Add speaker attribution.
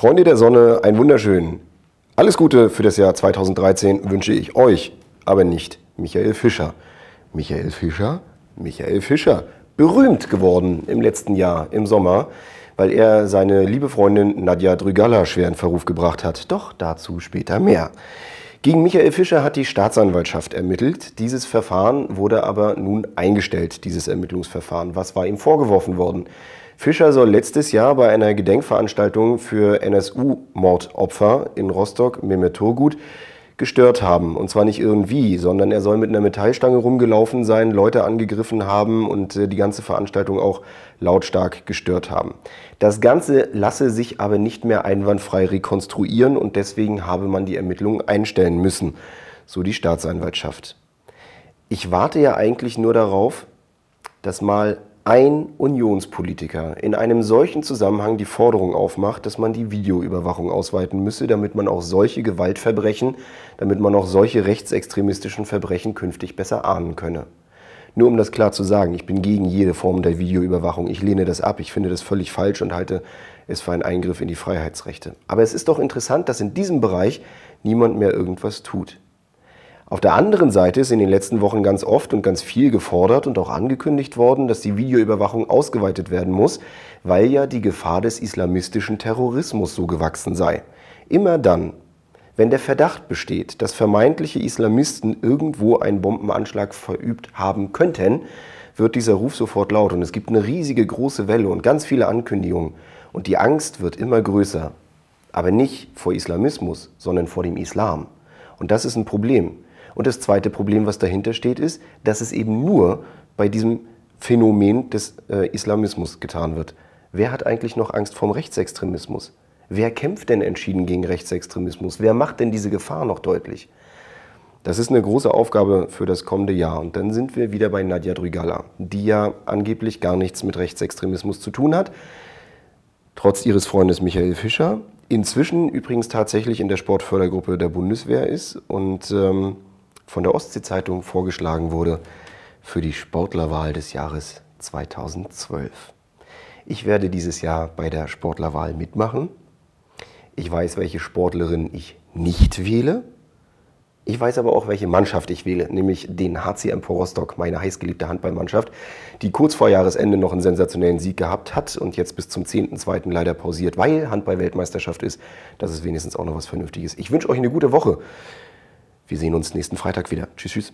Speaker 1: Freunde der Sonne, einen wunderschönen. Alles Gute für das Jahr 2013 wünsche ich euch, aber nicht Michael Fischer. Michael Fischer? Michael Fischer. Berühmt geworden im letzten Jahr, im Sommer, weil er seine liebe Freundin Nadja Drügala schweren Verruf gebracht hat. Doch dazu später mehr. Gegen Michael Fischer hat die Staatsanwaltschaft ermittelt. Dieses Verfahren wurde aber nun eingestellt, dieses Ermittlungsverfahren. Was war ihm vorgeworfen worden? Fischer soll letztes Jahr bei einer Gedenkveranstaltung für NSU-Mordopfer in Rostock, Mehmet Turgut, gestört haben. Und zwar nicht irgendwie, sondern er soll mit einer Metallstange rumgelaufen sein, Leute angegriffen haben und äh, die ganze Veranstaltung auch lautstark gestört haben. Das Ganze lasse sich aber nicht mehr einwandfrei rekonstruieren und deswegen habe man die Ermittlungen einstellen müssen, so die Staatsanwaltschaft. Ich warte ja eigentlich nur darauf, dass mal ein Unionspolitiker in einem solchen Zusammenhang die Forderung aufmacht, dass man die Videoüberwachung ausweiten müsse, damit man auch solche Gewaltverbrechen, damit man auch solche rechtsextremistischen Verbrechen künftig besser ahnen könne. Nur um das klar zu sagen, ich bin gegen jede Form der Videoüberwachung. Ich lehne das ab, ich finde das völlig falsch und halte es für einen Eingriff in die Freiheitsrechte. Aber es ist doch interessant, dass in diesem Bereich niemand mehr irgendwas tut. Auf der anderen Seite ist in den letzten Wochen ganz oft und ganz viel gefordert und auch angekündigt worden, dass die Videoüberwachung ausgeweitet werden muss, weil ja die Gefahr des islamistischen Terrorismus so gewachsen sei. Immer dann, wenn der Verdacht besteht, dass vermeintliche Islamisten irgendwo einen Bombenanschlag verübt haben könnten, wird dieser Ruf sofort laut und es gibt eine riesige große Welle und ganz viele Ankündigungen und die Angst wird immer größer. Aber nicht vor Islamismus, sondern vor dem Islam. Und das ist ein Problem. Und das zweite Problem, was dahinter steht, ist, dass es eben nur bei diesem Phänomen des äh, Islamismus getan wird. Wer hat eigentlich noch Angst vorm Rechtsextremismus? Wer kämpft denn entschieden gegen Rechtsextremismus? Wer macht denn diese Gefahr noch deutlich? Das ist eine große Aufgabe für das kommende Jahr. Und dann sind wir wieder bei Nadja Drügala, die ja angeblich gar nichts mit Rechtsextremismus zu tun hat, trotz ihres Freundes Michael Fischer, inzwischen übrigens tatsächlich in der Sportfördergruppe der Bundeswehr ist und ähm, von der Ostsee-Zeitung vorgeschlagen wurde für die Sportlerwahl des Jahres 2012. Ich werde dieses Jahr bei der Sportlerwahl mitmachen. Ich weiß, welche Sportlerin ich nicht wähle. Ich weiß aber auch, welche Mannschaft ich wähle, nämlich den HC Empor Rostock, meine heißgeliebte Handballmannschaft, die kurz vor Jahresende noch einen sensationellen Sieg gehabt hat und jetzt bis zum 10.2. leider pausiert, weil Handball-Weltmeisterschaft ist. Das ist wenigstens auch noch was Vernünftiges. Ich wünsche euch eine gute Woche. Wir sehen uns nächsten Freitag wieder. Tschüss, tschüss.